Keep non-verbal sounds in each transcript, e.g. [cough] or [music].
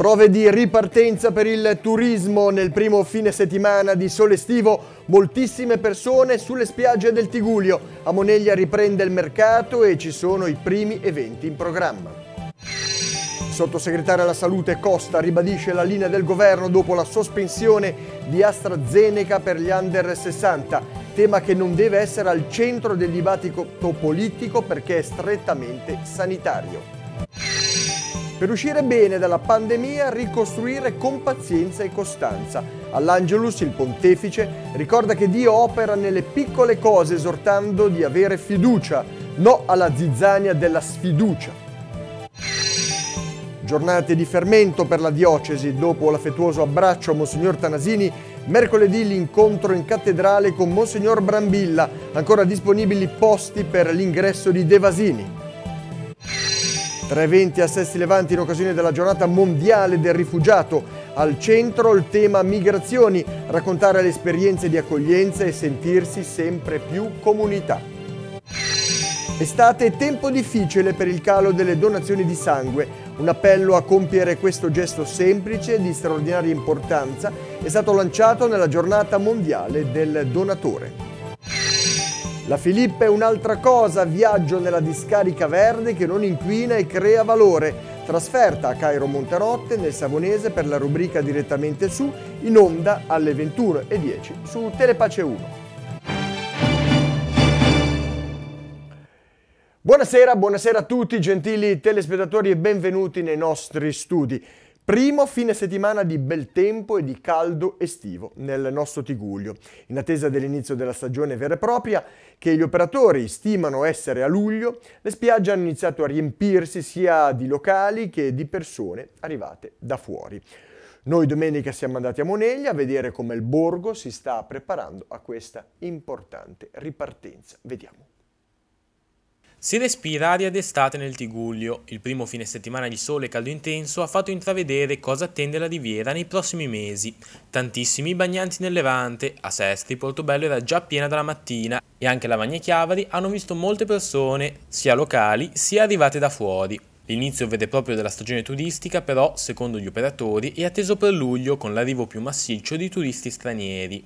Prove di ripartenza per il turismo nel primo fine settimana di sole estivo, moltissime persone sulle spiagge del Tigulio. A Moneglia riprende il mercato e ci sono i primi eventi in programma. Sottosegretario alla Salute Costa ribadisce la linea del governo dopo la sospensione di AstraZeneca per gli under 60, tema che non deve essere al centro del dibattito politico perché è strettamente sanitario per uscire bene dalla pandemia, ricostruire con pazienza e costanza. All'Angelus il pontefice ricorda che Dio opera nelle piccole cose esortando di avere fiducia, no alla zizzania della sfiducia. Giornate di fermento per la diocesi, dopo l'affettuoso abbraccio a Monsignor Tanasini, mercoledì l'incontro in cattedrale con Monsignor Brambilla, ancora disponibili posti per l'ingresso di Devasini. Tra eventi a Sesti Levanti in occasione della giornata mondiale del rifugiato. Al centro il tema migrazioni, raccontare le esperienze di accoglienza e sentirsi sempre più comunità. Estate tempo difficile per il calo delle donazioni di sangue. Un appello a compiere questo gesto semplice di straordinaria importanza è stato lanciato nella giornata mondiale del donatore. La Filippa è un'altra cosa, viaggio nella discarica verde che non inquina e crea valore. Trasferta a Cairo Monterotte nel Savonese per la rubrica Direttamente su, in onda alle 21.10 su Telepace 1. Buonasera, buonasera a tutti gentili telespettatori e benvenuti nei nostri studi. Primo fine settimana di bel tempo e di caldo estivo nel nostro Tiguglio, in attesa dell'inizio della stagione vera e propria, che gli operatori stimano essere a luglio, le spiagge hanno iniziato a riempirsi sia di locali che di persone arrivate da fuori. Noi domenica siamo andati a Moneglia a vedere come il borgo si sta preparando a questa importante ripartenza. Vediamo. Si respira aria d'estate nel Tiguglio. Il primo fine settimana di sole caldo intenso ha fatto intravedere cosa attende la riviera nei prossimi mesi. Tantissimi bagnanti nel Levante, a Sestri Portobello era già piena dalla mattina e anche la Magna Chiavari hanno visto molte persone, sia locali sia arrivate da fuori. L'inizio vede proprio della stagione turistica però, secondo gli operatori, è atteso per luglio con l'arrivo più massiccio di turisti stranieri.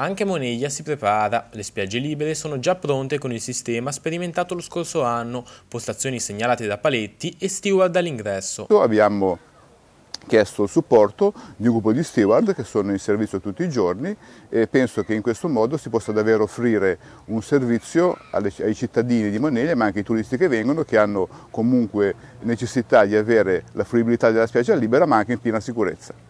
Anche Moneglia si prepara, le spiagge libere sono già pronte con il sistema sperimentato lo scorso anno, postazioni segnalate da paletti e steward all'ingresso. Abbiamo chiesto il supporto di un gruppo di steward che sono in servizio tutti i giorni e penso che in questo modo si possa davvero offrire un servizio ai cittadini di Moneglia ma anche ai turisti che vengono che hanno comunque necessità di avere la fruibilità della spiaggia libera ma anche in piena sicurezza.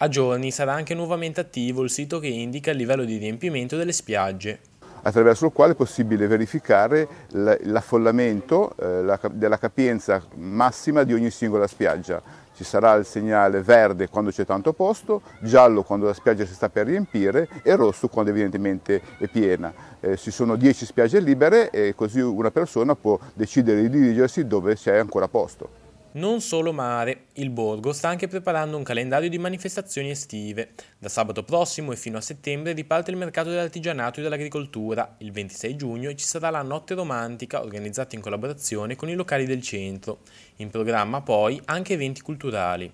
A giorni sarà anche nuovamente attivo il sito che indica il livello di riempimento delle spiagge attraverso il quale è possibile verificare l'affollamento eh, della capienza massima di ogni singola spiaggia. Ci sarà il segnale verde quando c'è tanto posto, giallo quando la spiaggia si sta per riempire e rosso quando evidentemente è piena. Eh, ci sono 10 spiagge libere e così una persona può decidere di dirigersi dove c'è ancora posto. Non solo mare, il borgo sta anche preparando un calendario di manifestazioni estive. Da sabato prossimo e fino a settembre riparte il mercato dell'artigianato e dell'agricoltura. Il 26 giugno ci sarà la notte romantica organizzata in collaborazione con i locali del centro. In programma poi anche eventi culturali.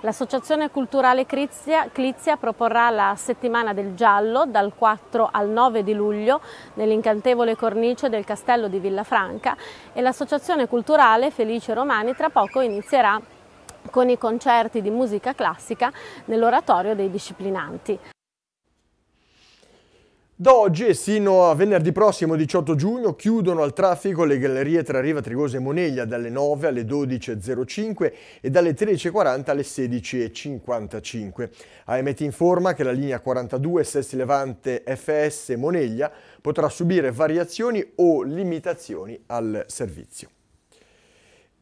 L'Associazione Culturale Clizia, Clizia, proporrà la settimana del giallo dal 4 al 9 di luglio nell'incantevole cornice del castello di Villafranca e l'Associazione Culturale Felice Romani tra poco inizierà con i concerti di musica classica nell'oratorio dei disciplinanti. Da oggi e sino a venerdì prossimo 18 giugno chiudono al traffico le gallerie tra Riva Trigosa e Moneglia dalle 9 alle 12.05 e dalle 13.40 alle 16.55. AMT informa che la linea 42 Sesti Levante FS Moneglia potrà subire variazioni o limitazioni al servizio.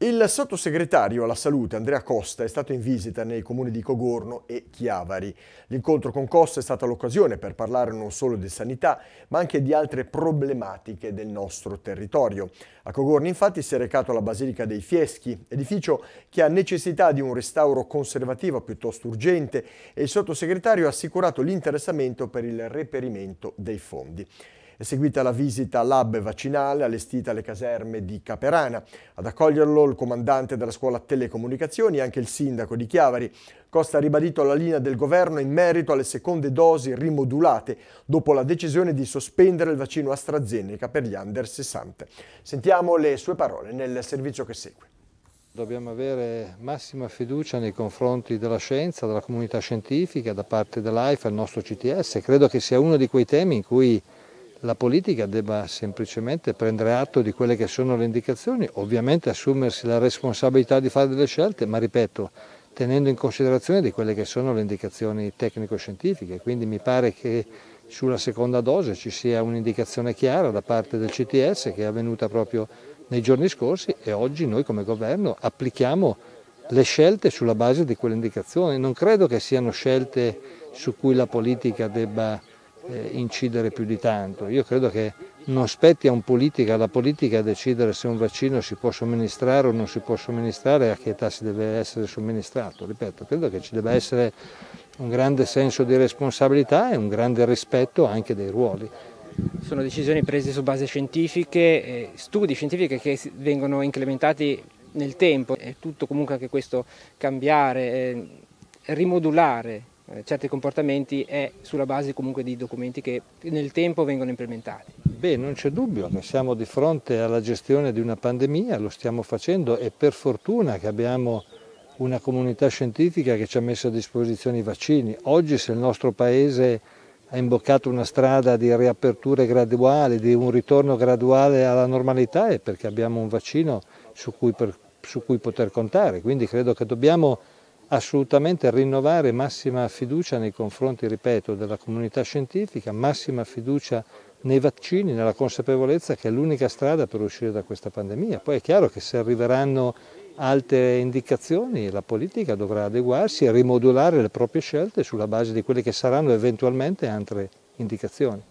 Il sottosegretario alla salute Andrea Costa è stato in visita nei comuni di Cogorno e Chiavari. L'incontro con Costa è stata l'occasione per parlare non solo di sanità, ma anche di altre problematiche del nostro territorio. A Cogorno infatti si è recato alla Basilica dei Fieschi, edificio che ha necessità di un restauro conservativo piuttosto urgente e il sottosegretario ha assicurato l'interessamento per il reperimento dei fondi. È seguita la visita lab vaccinale allestita alle caserme di Caperana. Ad accoglierlo il comandante della scuola telecomunicazioni e anche il sindaco di Chiavari. Costa ha ribadito la linea del governo in merito alle seconde dosi rimodulate dopo la decisione di sospendere il vaccino AstraZeneca per gli under 60. Sentiamo le sue parole nel servizio che segue. Dobbiamo avere massima fiducia nei confronti della scienza, della comunità scientifica, da parte dell'AIFA, il nostro CTS. Credo che sia uno di quei temi in cui la politica debba semplicemente prendere atto di quelle che sono le indicazioni, ovviamente assumersi la responsabilità di fare delle scelte, ma ripeto, tenendo in considerazione di quelle che sono le indicazioni tecnico-scientifiche, quindi mi pare che sulla seconda dose ci sia un'indicazione chiara da parte del CTS che è avvenuta proprio nei giorni scorsi e oggi noi come governo applichiamo le scelte sulla base di quelle indicazioni. Non credo che siano scelte su cui la politica debba eh, incidere più di tanto. Io credo che non spetti a un politico, alla politica decidere se un vaccino si può somministrare o non si può somministrare e a che età si deve essere somministrato. Ripeto, credo che ci debba essere un grande senso di responsabilità e un grande rispetto anche dei ruoli. Sono decisioni prese su base scientifiche, eh, studi scientifiche che vengono incrementati nel tempo, è tutto comunque anche questo cambiare, eh, rimodulare eh, certi comportamenti è sulla base comunque di documenti che nel tempo vengono implementati. Beh, non c'è dubbio che siamo di fronte alla gestione di una pandemia, lo stiamo facendo e per fortuna che abbiamo una comunità scientifica che ci ha messo a disposizione i vaccini. Oggi se il nostro Paese ha imboccato una strada di riaperture graduali, di un ritorno graduale alla normalità è perché abbiamo un vaccino su cui, per, su cui poter contare, quindi credo che dobbiamo assolutamente rinnovare massima fiducia nei confronti, ripeto, della comunità scientifica, massima fiducia nei vaccini, nella consapevolezza che è l'unica strada per uscire da questa pandemia. Poi è chiaro che se arriveranno altre indicazioni la politica dovrà adeguarsi e rimodulare le proprie scelte sulla base di quelle che saranno eventualmente altre indicazioni.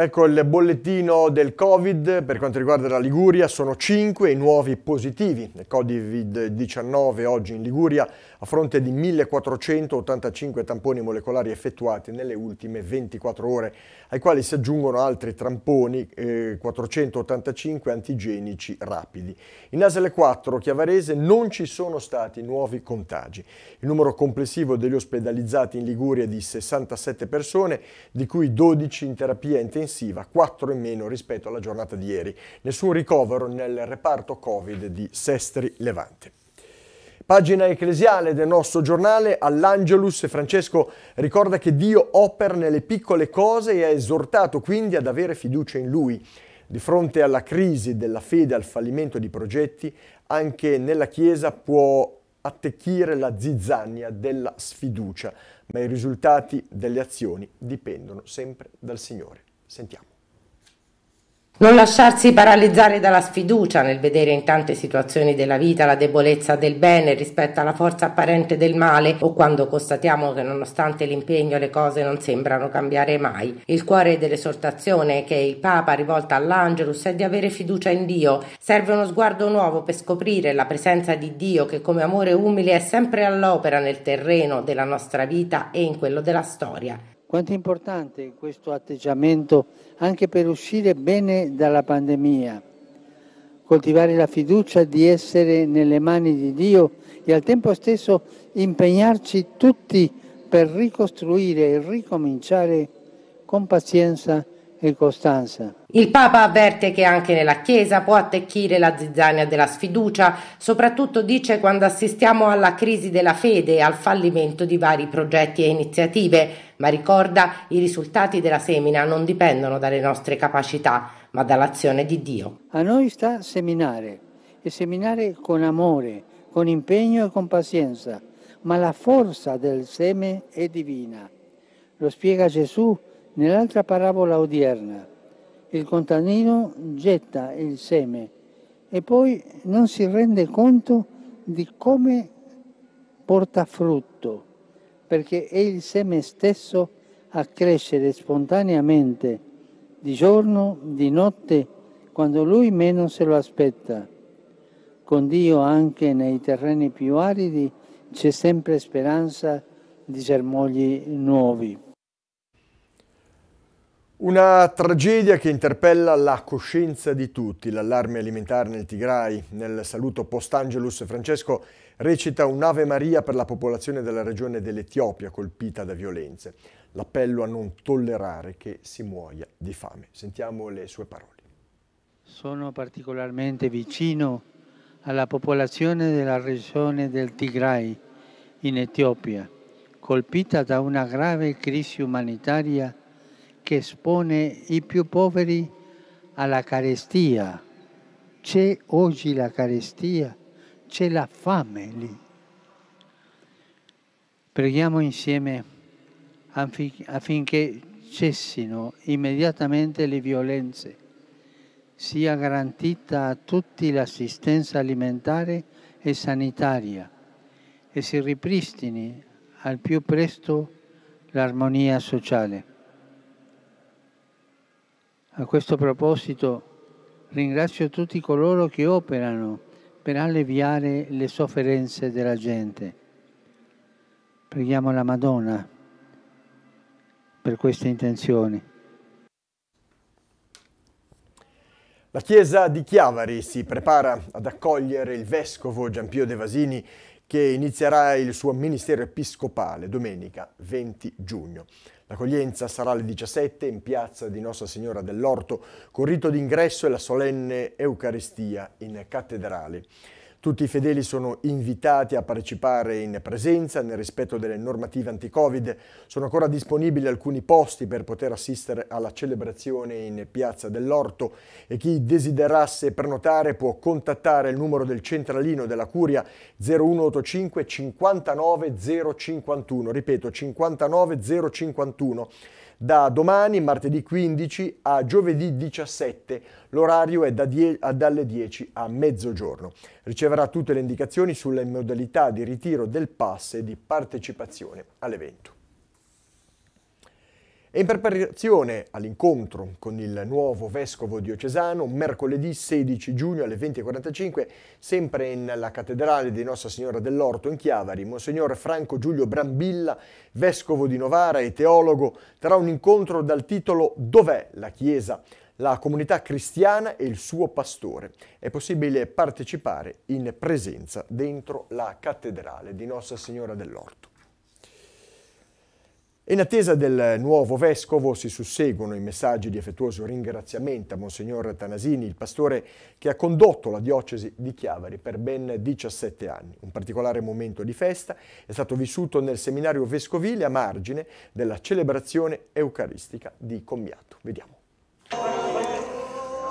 Ecco il bollettino del Covid per quanto riguarda la Liguria, sono 5 i nuovi positivi del Covid-19 oggi in Liguria a fronte di 1485 tamponi molecolari effettuati nelle ultime 24 ore, ai quali si aggiungono altri tamponi eh, 485 antigenici rapidi. In Asele 4 Chiavarese non ci sono stati nuovi contagi. Il numero complessivo degli ospedalizzati in Liguria è di 67 persone, di cui 12 in terapia intensiva intensiva, 4 in meno rispetto alla giornata di ieri. Nessun ricovero nel reparto Covid di Sestri Levante. Pagina ecclesiale del nostro giornale, all'Angelus Francesco ricorda che Dio opera nelle piccole cose e ha esortato quindi ad avere fiducia in Lui. Di fronte alla crisi della fede, al fallimento di progetti, anche nella Chiesa può attecchire la zizzania della sfiducia, ma i risultati delle azioni dipendono sempre dal Signore. Sentiamo. Non lasciarsi paralizzare dalla sfiducia nel vedere in tante situazioni della vita la debolezza del bene rispetto alla forza apparente del male o quando constatiamo che nonostante l'impegno le cose non sembrano cambiare mai. Il cuore dell'esortazione che il Papa ha rivolta all'Angelus è di avere fiducia in Dio. Serve uno sguardo nuovo per scoprire la presenza di Dio che come amore umile è sempre all'opera nel terreno della nostra vita e in quello della storia. Quanto è importante questo atteggiamento anche per uscire bene dalla pandemia, coltivare la fiducia di essere nelle mani di Dio e al tempo stesso impegnarci tutti per ricostruire e ricominciare con pazienza e costanza. Il Papa avverte che anche nella Chiesa può attecchire la zizzania della sfiducia, soprattutto dice quando assistiamo alla crisi della fede e al fallimento di vari progetti e iniziative, ma ricorda i risultati della semina non dipendono dalle nostre capacità, ma dall'azione di Dio. A noi sta seminare e seminare con amore, con impegno e con pazienza, ma la forza del seme è divina. Lo spiega Gesù Nell'altra parabola odierna, il contadino getta il seme e poi non si rende conto di come porta frutto, perché è il seme stesso a crescere spontaneamente di giorno, di notte, quando lui meno se lo aspetta. Con Dio anche nei terreni più aridi c'è sempre speranza di germogli nuovi. Una tragedia che interpella la coscienza di tutti, l'allarme alimentare nel Tigray. Nel saluto post-Angelus Francesco recita un'Ave Maria per la popolazione della regione dell'Etiopia colpita da violenze. L'appello a non tollerare che si muoia di fame. Sentiamo le sue parole. Sono particolarmente vicino alla popolazione della regione del Tigray in Etiopia, colpita da una grave crisi umanitaria che espone i più poveri alla carestia. C'è oggi la carestia, c'è la fame lì. Preghiamo insieme affinché cessino immediatamente le violenze, sia garantita a tutti l'assistenza alimentare e sanitaria e si ripristini al più presto l'armonia sociale. A questo proposito ringrazio tutti coloro che operano per alleviare le sofferenze della gente. Preghiamo la Madonna per queste intenzioni. La chiesa di Chiavari si prepara ad accogliere il vescovo Giampio De Vasini che inizierà il suo ministero episcopale domenica 20 giugno. L'accoglienza sarà alle 17 in piazza di Nostra Signora dell'Orto, con rito d'ingresso e la solenne Eucaristia in cattedrale. Tutti i fedeli sono invitati a partecipare in presenza nel rispetto delle normative anti-Covid. Sono ancora disponibili alcuni posti per poter assistere alla celebrazione in Piazza dell'Orto e chi desiderasse prenotare può contattare il numero del centralino della Curia 0185 59051. Ripeto 59051 da domani, martedì 15 a giovedì 17. L'orario è da die- dalle 10 a mezzogiorno. Riceverà tutte le indicazioni sulle modalità di ritiro del pass e di partecipazione all'evento. E in preparazione all'incontro con il nuovo vescovo diocesano, mercoledì 16 giugno alle 20.45, sempre nella cattedrale di Nostra Signora dell'Orto in Chiavari, Monsignor Franco Giulio Brambilla, vescovo di Novara e teologo, terrà un incontro dal titolo Dov'è la Chiesa? La comunità cristiana e il suo pastore. È possibile partecipare in presenza dentro la cattedrale di Nostra Signora dell'Orto. In attesa del nuovo vescovo si susseguono i messaggi di affettuoso ringraziamento a Monsignor Tanasini, il pastore che ha condotto la diocesi di Chiavari per ben 17 anni. Un particolare momento di festa è stato vissuto nel seminario vescovile a margine della celebrazione eucaristica di Commiato. Vediamo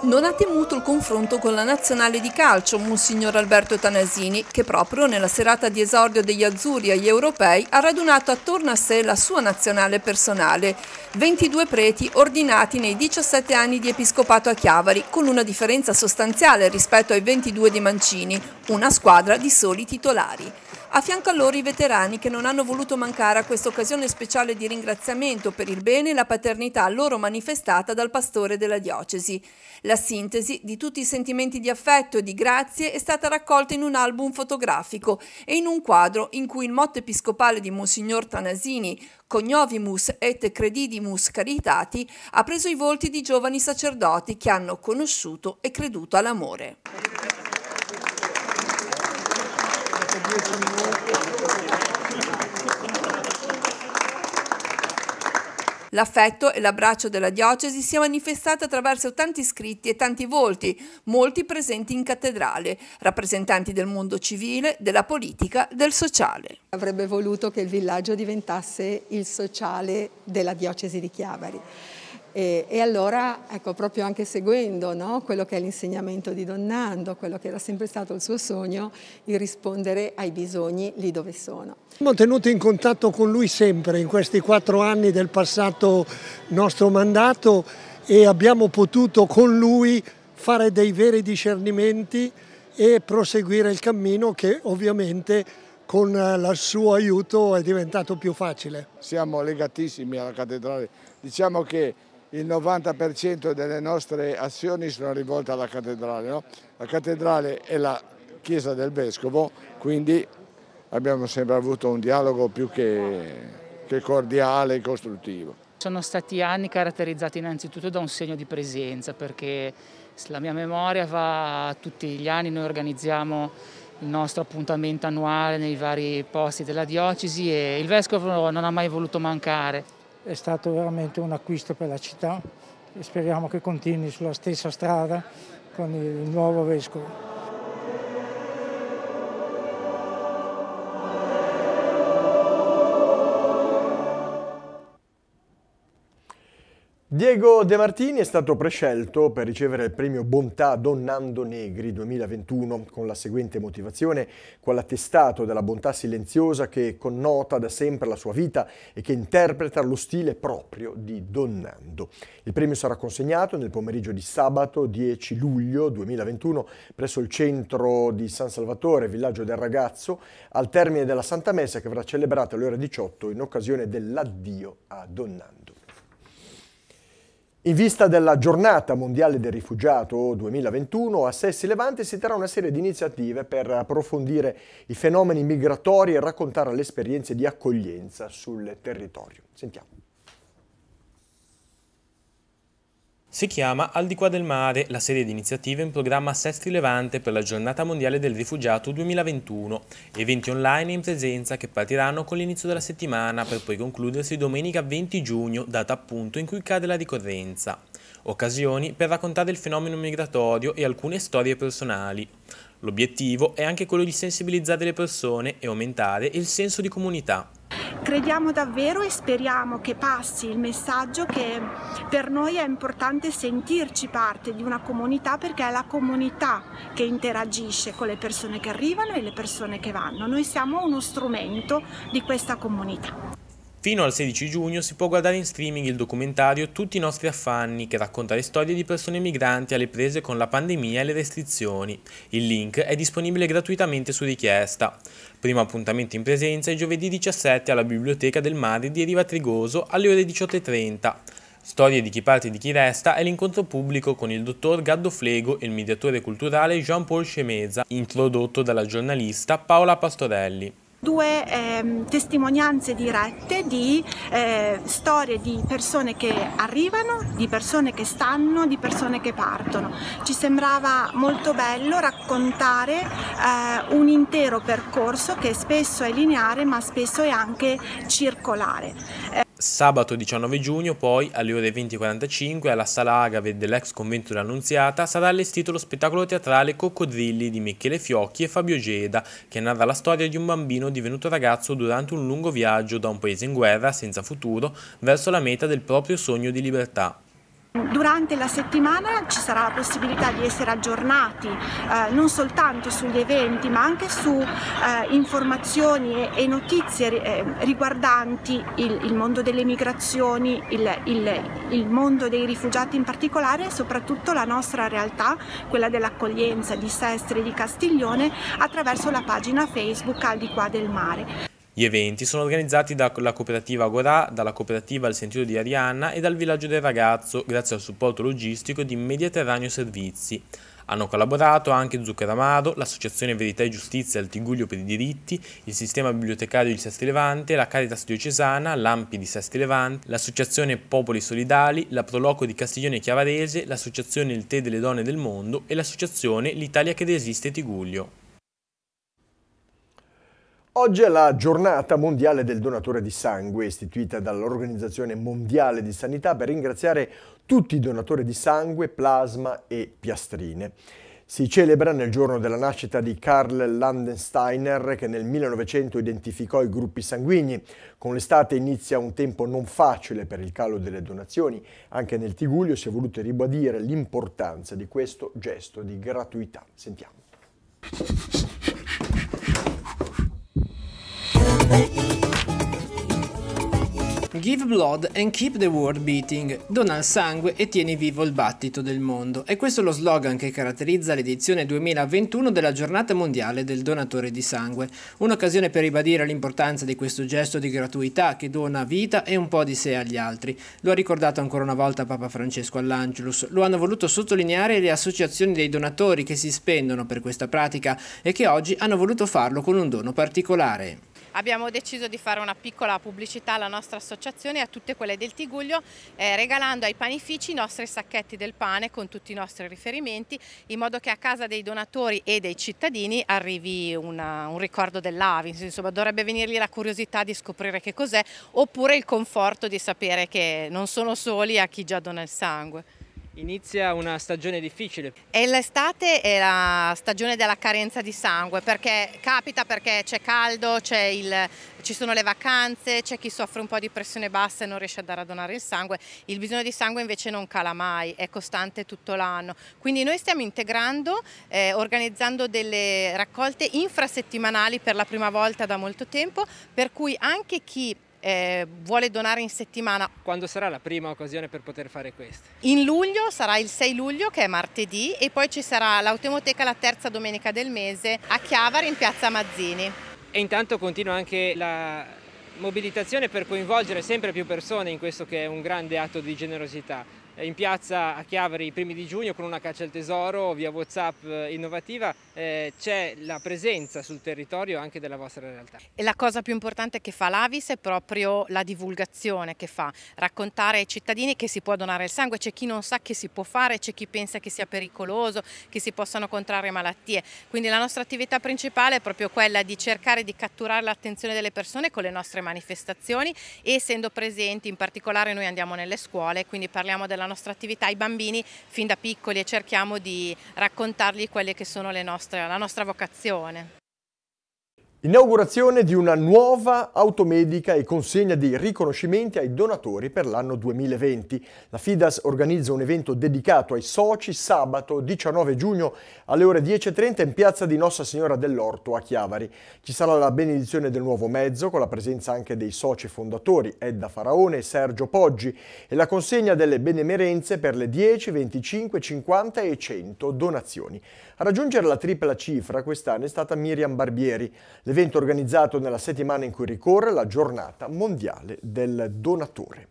non ha temuto il confronto con la nazionale di calcio, Monsignor Alberto Tanasini, che proprio nella serata di esordio degli azzurri agli europei ha radunato attorno a sé la sua nazionale personale, 22 preti ordinati nei 17 anni di episcopato a Chiavari, con una differenza sostanziale rispetto ai 22 di Mancini, una squadra di soli titolari. A fianco a loro i veterani che non hanno voluto mancare a questa occasione speciale di ringraziamento per il bene e la paternità loro manifestata dal pastore della diocesi. La sintesi di tutti i sentimenti di affetto e di grazie è stata raccolta in un album fotografico e in un quadro in cui il motto episcopale di Monsignor Tanasini, Cognovimus et credidimus caritati, ha preso i volti di giovani sacerdoti che hanno conosciuto e creduto all'amore. L'affetto e l'abbraccio della diocesi si è manifestato attraverso tanti scritti e tanti volti, molti presenti in cattedrale, rappresentanti del mondo civile, della politica, del sociale. Avrebbe voluto che il villaggio diventasse il sociale della diocesi di Chiavari. E, e allora, ecco, proprio anche seguendo no, quello che è l'insegnamento di Donnando, quello che era sempre stato il suo sogno, il rispondere ai bisogni lì dove sono. Siamo tenuti in contatto con lui sempre in questi quattro anni del passato nostro mandato e abbiamo potuto con lui fare dei veri discernimenti e proseguire il cammino che ovviamente con eh, il suo aiuto è diventato più facile. Siamo legatissimi alla cattedrale, diciamo che il 90% delle nostre azioni sono rivolte alla cattedrale. No? La cattedrale è la chiesa del vescovo, quindi abbiamo sempre avuto un dialogo più che, che cordiale e costruttivo. Sono stati anni caratterizzati innanzitutto da un segno di presenza perché la mia memoria va tutti gli anni, noi organizziamo il nostro appuntamento annuale nei vari posti della diocesi e il vescovo non ha mai voluto mancare è stato veramente un acquisto per la città e speriamo che continui sulla stessa strada con il nuovo vescovo. Diego De Martini è stato prescelto per ricevere il premio Bontà Donnando Negri 2021 con la seguente motivazione, quell'attestato della bontà silenziosa che connota da sempre la sua vita e che interpreta lo stile proprio di Donnando. Il premio sarà consegnato nel pomeriggio di sabato 10 luglio 2021 presso il centro di San Salvatore, villaggio del ragazzo, al termine della Santa Messa che verrà celebrata alle ore 18 in occasione dell'addio a Donnando. In vista della giornata mondiale del rifugiato 2021, a Sessi Levante si terrà una serie di iniziative per approfondire i fenomeni migratori e raccontare le esperienze di accoglienza sul territorio. Sentiamo. Si chiama Al di qua del mare, la serie di iniziative in programma a Sestri Levante per la giornata mondiale del rifugiato 2021, eventi online in presenza che partiranno con l'inizio della settimana per poi concludersi domenica 20 giugno, data appunto in cui cade la ricorrenza. Occasioni per raccontare il fenomeno migratorio e alcune storie personali. L'obiettivo è anche quello di sensibilizzare le persone e aumentare il senso di comunità. Crediamo davvero e speriamo che passi il messaggio che per noi è importante sentirci parte di una comunità perché è la comunità che interagisce con le persone che arrivano e le persone che vanno. Noi siamo uno strumento di questa comunità. Fino al 16 giugno si può guardare in streaming il documentario Tutti i nostri affanni, che racconta le storie di persone migranti alle prese con la pandemia e le restrizioni. Il link è disponibile gratuitamente su richiesta. Primo appuntamento in presenza è giovedì 17 alla Biblioteca del Mare di Riva Trigoso alle ore 18.30. Storie di chi parte e di chi resta è l'incontro pubblico con il dottor Gaddo Flego e il mediatore culturale Jean-Paul Scemeza, introdotto dalla giornalista Paola Pastorelli due eh, testimonianze dirette di eh, storie di persone che arrivano, di persone che stanno, di persone che partono. Ci sembrava molto bello raccontare eh, un intero percorso che spesso è lineare ma spesso è anche circolare. Eh, Sabato 19 giugno poi alle ore 20.45 alla Sala Agave dell'ex convento dell'Annunziata sarà allestito lo spettacolo teatrale Coccodrilli di Michele Fiocchi e Fabio Geda che narra la storia di un bambino marocchino divenuto ragazzo durante un lungo viaggio da un paese in guerra senza futuro verso la meta del proprio sogno di libertà. Durante la settimana ci sarà la possibilità di essere aggiornati eh, non soltanto sugli eventi ma anche su eh, informazioni e, e notizie eh, riguardanti il, il, mondo delle migrazioni, il, il, il, mondo dei rifugiati in particolare e soprattutto la nostra realtà, quella dell'accoglienza di Sestri e di Castiglione attraverso la pagina Facebook Al di qua del mare. Gli eventi sono organizzati dalla cooperativa Agorà, dalla cooperativa Il Sentiero di Arianna e dal villaggio del ragazzo grazie al supporto logistico di Mediterraneo Servizi. Hanno collaborato anche Zuccaramaro, l'Associazione Verità e Giustizia al Tiguglio per i diritti, il Sistema Bibliotecario di Sesti Levante, la Caritas Diocesana, l'Ampi di Sesti Levante, l'Associazione Popoli Solidali, la Proloco di Castiglione Chiavarese, l'Associazione Il Tè delle Donne del Mondo e l'Associazione L'Italia che resiste Tiguglio. Oggi è la giornata mondiale del donatore di sangue, istituita dall'Organizzazione Mondiale di Sanità per ringraziare tutti i donatori di sangue, plasma e piastrine. Si celebra nel giorno della nascita di Karl Landensteiner che nel 1900 identificò i gruppi sanguigni. Con l'estate inizia un tempo non facile per il calo delle donazioni. Anche nel Tiguglio si è voluto ribadire l'importanza di questo gesto di gratuità. Sentiamo. Give blood and keep the world beating. Dona il sangue e tieni vivo il battito del mondo. E questo è lo slogan che caratterizza l'edizione 2021 della Giornata Mondiale del Donatore di Sangue. Un'occasione per ribadire l'importanza di questo gesto di gratuità che dona vita e un po' di sé agli altri. Lo ha ricordato ancora una volta Papa Francesco all'Angelus. Lo hanno voluto sottolineare le associazioni dei donatori che si spendono per questa pratica e che oggi hanno voluto farlo con un dono particolare abbiamo deciso di fare una piccola pubblicità alla nostra associazione e a tutte quelle del Tiguglio eh, regalando ai panifici i nostri sacchetti del pane con tutti i nostri riferimenti in modo che a casa dei donatori e dei cittadini arrivi una, un ricordo dell'Avis, insomma dovrebbe venirgli la curiosità di scoprire che cos'è oppure il conforto di sapere che non sono soli a chi già dona il sangue. Inizia una stagione difficile. E l'estate è la stagione della carenza di sangue, perché capita perché c'è caldo, il, ci sono le vacanze, c'è chi soffre un po' di pressione bassa e non riesce andare a donare il sangue. Il bisogno di sangue invece non cala mai, è costante tutto l'anno. Quindi noi stiamo integrando, eh, organizzando delle raccolte infrasettimanali per la prima volta da molto tempo, per cui anche chi eh, vuole donare in settimana. Quando sarà la prima occasione per poter fare questo? In luglio sarà il 6 luglio che è martedì e poi ci sarà l'automoteca la terza domenica del mese a Chiavari in piazza Mazzini. E intanto continua anche la mobilitazione per coinvolgere sempre più persone in questo che è un grande atto di generosità. Eh, in piazza a Chiavari i primi di giugno con una caccia al tesoro via Whatsapp eh, innovativa eh, c'è la presenza sul territorio anche della vostra realtà. E la cosa più importante che fa l'Avis è proprio la divulgazione che fa, raccontare ai cittadini che si può donare il sangue, c'è chi non sa che si può fare, c'è chi pensa che sia pericoloso, che si possano contrarre malattie. Quindi la nostra attività principale è proprio quella di cercare di catturare l'attenzione delle persone con le nostre manifestazioni e essendo presenti, in particolare noi andiamo nelle scuole, quindi parliamo della nostra attività ai bambini fin da piccoli e cerchiamo di raccontargli quelle che sono nostre, la nostra vocazione. Inaugurazione di una nuova automedica e consegna di riconoscimenti ai donatori per l'anno 2020. La FIDAS organizza un evento dedicato ai soci sabato 19 giugno alle ore 10.30 in piazza di Nossa Signora dell'Orto a Chiavari. Ci sarà la benedizione del nuovo mezzo con la presenza anche dei soci fondatori Edda Faraone e Sergio Poggi e la consegna delle benemerenze per le 10, 25, 50 e 100 donazioni. A raggiungere la tripla cifra quest'anno è stata Miriam Barbieri evento organizzato nella settimana in cui ricorre la giornata mondiale del donatore.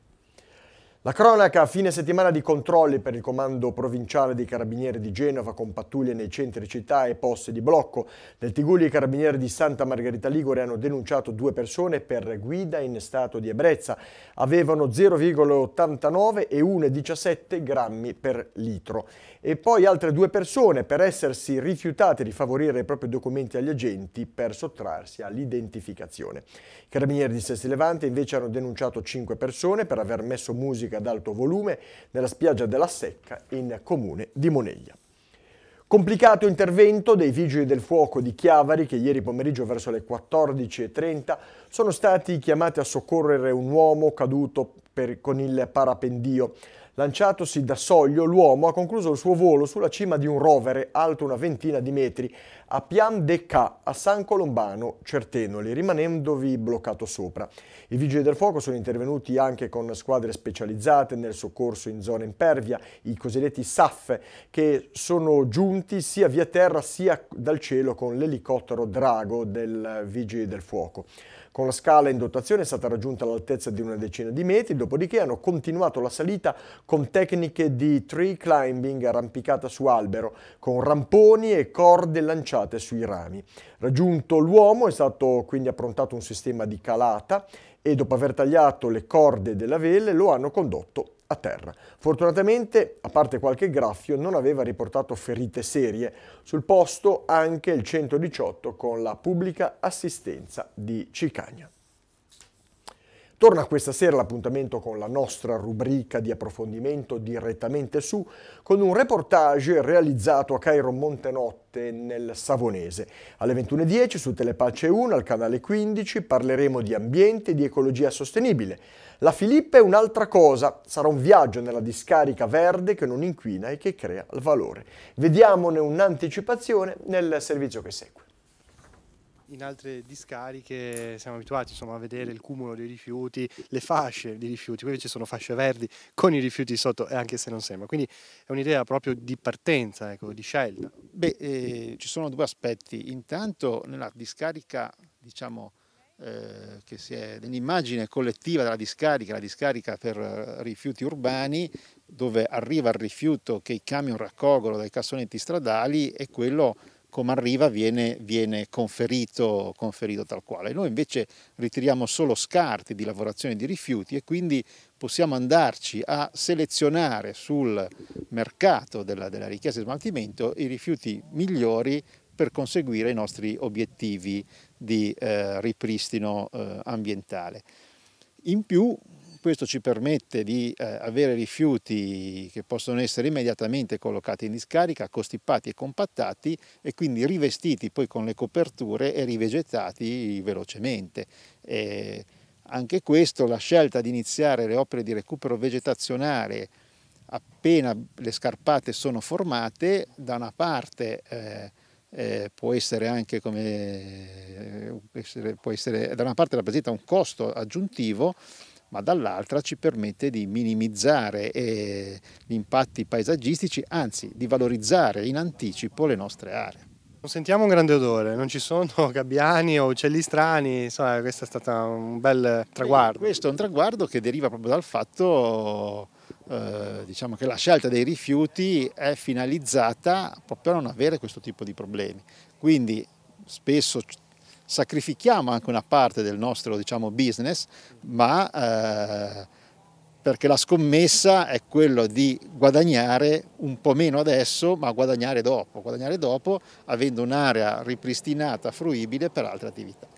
La cronaca a fine settimana di controlli per il comando provinciale dei carabinieri di Genova con pattuglie nei centri città e posti di blocco. Nel Tiguli i carabinieri di Santa Margherita Ligure hanno denunciato due persone per guida in stato di ebbrezza. Avevano 0,89 e 1,17 grammi per litro. E poi altre due persone per essersi rifiutate di favorire i propri documenti agli agenti per sottrarsi all'identificazione. I carabinieri di Sesti Levante invece hanno denunciato cinque persone per aver messo musica acustica ad alto volume nella spiaggia della Secca in comune di Moneglia. Complicato intervento dei vigili del fuoco di Chiavari che ieri pomeriggio verso le 14.30 sono stati chiamati a soccorrere un uomo caduto per, con il parapendio. Lanciatosi da soglio, l'uomo ha concluso il suo volo sulla cima di un rovere alto una ventina di metri a Pian de Ca, a San Colombano, Certenoli, rimanendovi bloccato sopra. I vigili del fuoco sono intervenuti anche con squadre specializzate nel soccorso in zona impervia, i cosiddetti SAF, che sono giunti sia via terra sia dal cielo con l'elicottero Drago del Vigili del Fuoco. Con la scala in dotazione è stata raggiunta all'altezza di una decina di metri, dopodiché hanno continuato la salita con tecniche di tree climbing arrampicata su albero, con ramponi e corde lanciate agganciate sui rami. Raggiunto l'uomo è stato quindi approntato un sistema di calata e dopo aver tagliato le corde della vele lo hanno condotto a terra. Fortunatamente, a parte qualche graffio, non aveva riportato ferite serie. Sul posto anche il 118 con la pubblica assistenza di Cicagna. Torna questa sera l'appuntamento con la nostra rubrica di approfondimento direttamente su, con un reportage realizzato a Cairo Montenotte nel Savonese. Alle 21.10 su Telepace 1 al canale 15 parleremo di ambiente e di ecologia sostenibile. La Filippa è un'altra cosa, sarà un viaggio nella discarica verde che non inquina e che crea il valore. Vediamone un'anticipazione nel servizio che segue in altre discariche siamo abituati insomma, a vedere il cumulo dei rifiuti, le fasce di rifiuti, qui invece sono fasce verdi con i rifiuti sotto, anche se non sembra. Quindi è un'idea proprio di partenza, ecco, di scelta. Beh, eh, ci sono due aspetti. Intanto nella discarica, diciamo, eh, che si è nell'immagine collettiva della discarica, la discarica per eh, rifiuti urbani, dove arriva il rifiuto che i camion raccolgono dai cassonetti stradali e quello come arriva viene, viene conferito, conferito, tal quale. Noi invece ritiriamo solo scarti di lavorazione di rifiuti e quindi possiamo andarci a selezionare sul mercato della, della richiesta di smaltimento i rifiuti migliori per conseguire i nostri obiettivi di eh, ripristino eh, ambientale. In più questo ci permette di eh, avere rifiuti che possono essere immediatamente collocati in discarica, costipati e compattati e quindi rivestiti poi con le coperture e rivegetati velocemente. E anche questo, la scelta di iniziare le opere di recupero vegetazionale appena le scarpate sono formate, da una parte eh, eh, può essere anche come, eh, può essere, da una parte rappresenta un costo aggiuntivo, ma dall'altra ci permette di minimizzare eh, gli impatti paesaggistici, anzi di valorizzare in anticipo le nostre aree. Non sentiamo un grande odore, non ci sono [laughs] gabbiani o uccelli strani, insomma questo è stato un bel traguardo. E questo è un traguardo che deriva proprio dal fatto eh, diciamo che la scelta dei rifiuti è finalizzata proprio a non avere questo tipo di problemi. Quindi spesso sacrifichiamo anche una parte del nostro diciamo, business, ma eh, perché la scommessa è quella di guadagnare un po' meno adesso, ma guadagnare dopo, guadagnare dopo avendo un'area ripristinata, fruibile per altre attività.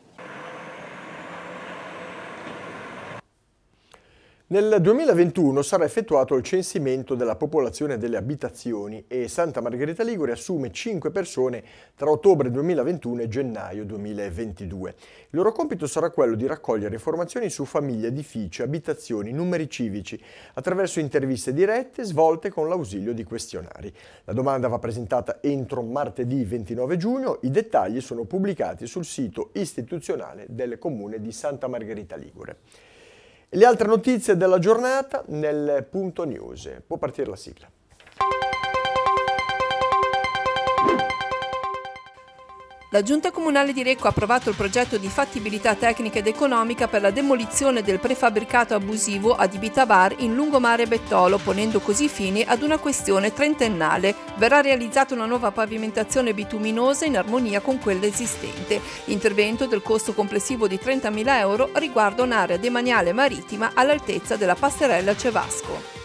Nel 2021 sarà effettuato il censimento della popolazione delle abitazioni e Santa Margherita Ligure assume 5 persone tra ottobre 2021 e gennaio 2022. Il loro compito sarà quello di raccogliere informazioni su famiglie, edifici, abitazioni, numeri civici, attraverso interviste dirette svolte con l'ausilio di questionari. La domanda va presentata entro martedì 29 giugno, i dettagli sono pubblicati sul sito istituzionale del comune di Santa Margherita Ligure. Le altre notizie della giornata nel punto news. Può partire la sigla. La Giunta Comunale di Recco ha approvato il progetto di fattibilità tecnica ed economica per la demolizione del prefabbricato abusivo ad bar in lungomare Bettolo, ponendo così fine ad una questione trentennale. Verrà realizzata una nuova pavimentazione bituminosa in armonia con quella esistente. L'intervento del costo complessivo di 30.000 euro riguarda un'area demaniale marittima all'altezza della passerella Cevasco.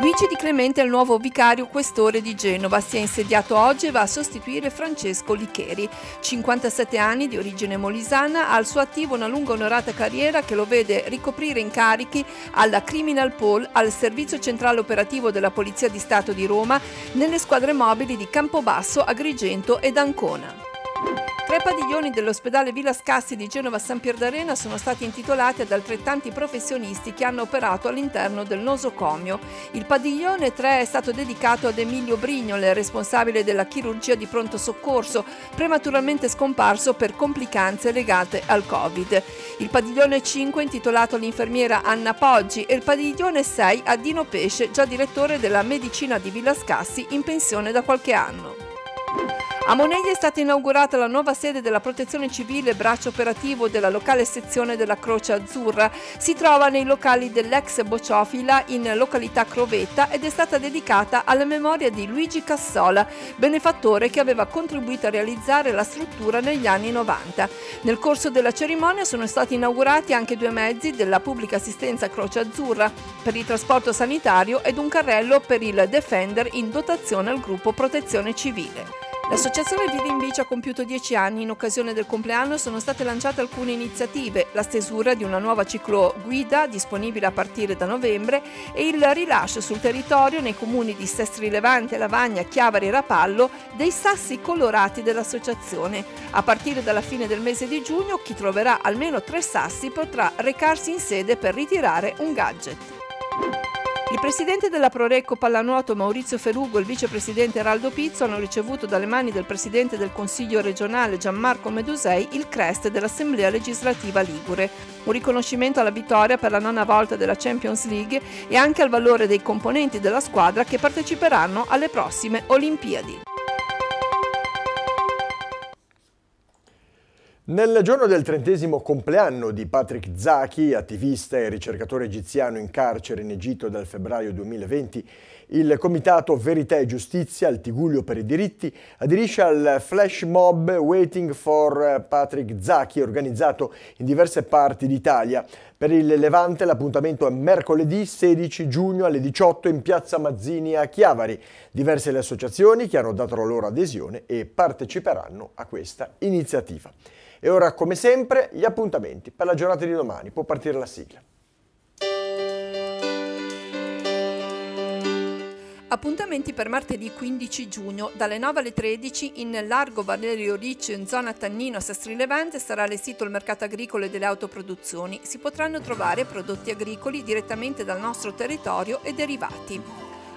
Luigi Di Clemente è il nuovo vicario questore di Genova, si è insediato oggi e va a sostituire Francesco Licheri. 57 anni di origine molisana, ha al suo attivo una lunga onorata carriera che lo vede ricoprire incarichi alla Criminal Pole, al Servizio Centrale Operativo della Polizia di Stato di Roma, nelle squadre mobili di Campobasso, Agrigento ed Ancona. Tre padiglioni dell'ospedale Villa Scassi di Genova San Pier d'Arena sono stati intitolati ad altrettanti professionisti che hanno operato all'interno del nosocomio. Il padiglione 3 è stato dedicato ad Emilio Brignole, responsabile della chirurgia di pronto soccorso, prematuramente scomparso per complicanze legate al Covid. Il padiglione 5 è intitolato all'infermiera Anna Poggi e il padiglione 6 a Dino Pesce, già direttore della medicina di Villa Scassi in pensione da qualche anno. A Moneglia è stata inaugurata la nuova sede della Protezione Civile braccio operativo della locale sezione della Croce Azzurra. Si trova nei locali dell'ex Bociofila in località Crovetta ed è stata dedicata alla memoria di Luigi Cassola, benefattore che aveva contribuito a realizzare la struttura negli anni 90. Nel corso della cerimonia sono stati inaugurati anche due mezzi della pubblica assistenza Croce Azzurra per il trasporto sanitario ed un carrello per il Defender in dotazione al gruppo Protezione Civile. L'associazione Vive in Bici ha compiuto dieci anni. In occasione del compleanno sono state lanciate alcune iniziative, la stesura di una nuova cicloguida disponibile a partire da novembre e il rilascio sul territorio nei comuni di Sestri Levante, Lavagna, Chiavari e Rapallo dei sassi colorati dell'associazione. A partire dalla fine del mese di giugno chi troverà almeno tre sassi potrà recarsi in sede per ritirare un gadget. Il presidente della Prorecco Pallanuoto Maurizio Ferugo e il vicepresidente Eraldo Pizzo hanno ricevuto dalle mani del presidente del Consiglio regionale Gianmarco Medusei il crest dell'Assemblea legislativa Ligure, un riconoscimento alla vittoria per la nona volta della Champions League e anche al valore dei componenti della squadra che parteciperanno alle prossime Olimpiadi. Nel giorno del trentesimo compleanno di Patrick Zaki, attivista e ricercatore egiziano in carcere in Egitto dal febbraio 2020, il comitato Verità e Giustizia, il Tiguglio per i diritti, aderisce al flash mob Waiting for Patrick Zacchi, organizzato in diverse parti d'Italia. Per il Levante l'appuntamento è mercoledì 16 giugno alle 18 in piazza Mazzini a Chiavari. Diverse le associazioni che hanno dato la loro adesione e parteciperanno a questa iniziativa. E ora, come sempre, gli appuntamenti per la giornata di domani. Può partire la sigla. Appuntamenti per martedì 15 giugno dalle 9 alle 13 in Largo Valerio Riccio in zona Tannino a Sestri Levante sarà allestito il mercato agricolo e delle autoproduzioni. Si potranno trovare prodotti agricoli direttamente dal nostro territorio e derivati.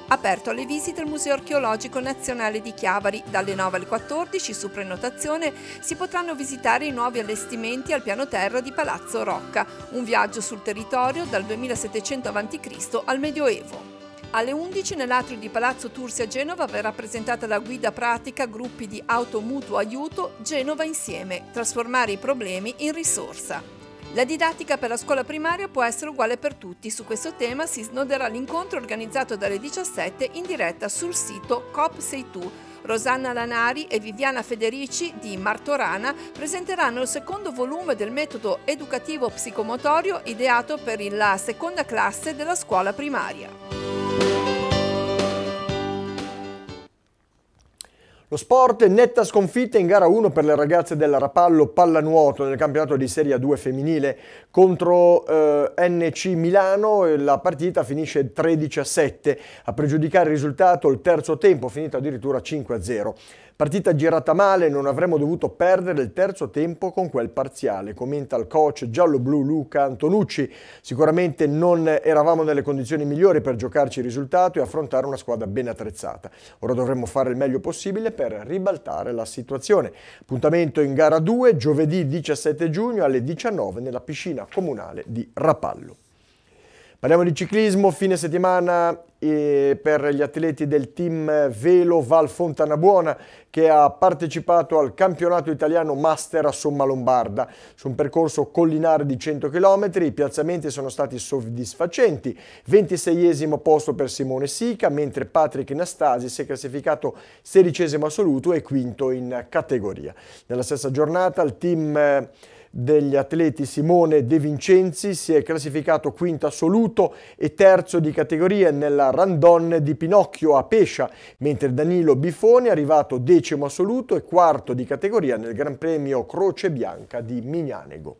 Aperto alle visite il Museo Archeologico Nazionale di Chiavari. Dalle 9 alle 14 su prenotazione si potranno visitare i nuovi allestimenti al piano terra di Palazzo Rocca, un viaggio sul territorio dal 2700 a.C. al Medioevo. Alle 11 nell'atrio di Palazzo Tursi a Genova verrà presentata la guida pratica gruppi di auto mutuo aiuto Genova insieme, trasformare i problemi in risorsa. La didattica per la scuola primaria può essere uguale per tutti, su questo tema si snoderà l'incontro organizzato dalle 17 in diretta sul sito COP62. Rosanna Lanari e Viviana Federici di Martorana presenteranno il secondo volume del metodo educativo psicomotorio ideato per la seconda classe della scuola primaria. Lo sport, netta sconfitta in gara 1 per le ragazze del Rapallo Pallanuoto nel campionato di Serie 2 femminile contro eh, NC Milano. La partita finisce 13-7. a A pregiudicare il risultato il terzo tempo, finito addirittura 5-0. a Partita girata male, non avremmo dovuto perdere il terzo tempo con quel parziale, commenta il coach giallo-blu Luca Antonucci. Sicuramente non eravamo nelle condizioni migliori per giocarci il risultato e affrontare una squadra ben attrezzata. Ora dovremmo fare il meglio possibile per ribaltare la situazione. Appuntamento in gara 2 giovedì 17 giugno alle 19 nella piscina comunale di Rapallo. Parliamo di ciclismo, fine settimana per gli atleti del team Velo Val Fontanabuona che ha partecipato al campionato italiano Master a Somma Lombarda su un percorso collinare di 100 km. I piazzamenti sono stati soddisfacenti. 26esimo posto per Simone Sica, mentre Patrick Nastasi si è classificato 16 esimo assoluto e quinto in categoria. Nella stessa giornata il team degli atleti Simone De Vincenzi si è classificato quinto assoluto e terzo di categoria nella randonne di Pinocchio a Pescia, mentre Danilo Bifoni è arrivato decimo assoluto e quarto di categoria nel Gran Premio Croce Bianca di Mignanego.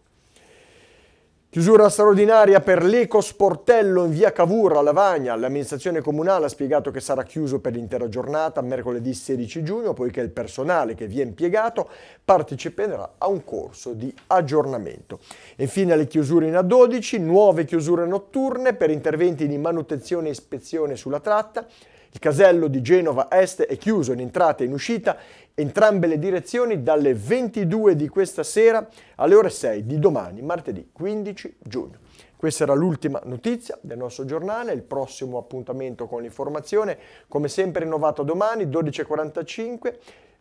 Chiusura straordinaria per l'ecosportello in via Cavour a Lavagna. L'amministrazione comunale ha spiegato che sarà chiuso per l'intera giornata mercoledì 16 giugno, poiché il personale che vi è impiegato parteciperà a un corso di aggiornamento. Infine le chiusure in A12, nuove chiusure notturne per interventi di manutenzione e ispezione sulla tratta, il casello di Genova Est è chiuso in entrata e in uscita entrambe le direzioni dalle 22 di questa sera alle ore 6 di domani, martedì 15 giugno. Questa era l'ultima notizia del nostro giornale, il prossimo appuntamento con l'informazione, come sempre rinnovato domani 12.45,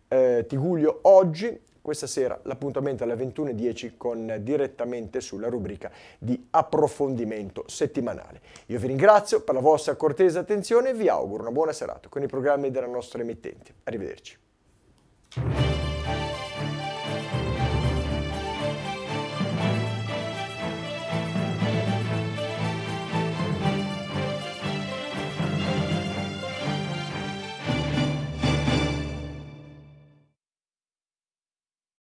eh, Tiguglio oggi questa sera l'appuntamento alle 21.10 con eh, direttamente sulla rubrica di approfondimento settimanale. Io vi ringrazio per la vostra cortese attenzione e vi auguro una buona serata con i programmi della nostra emittente. Arrivederci.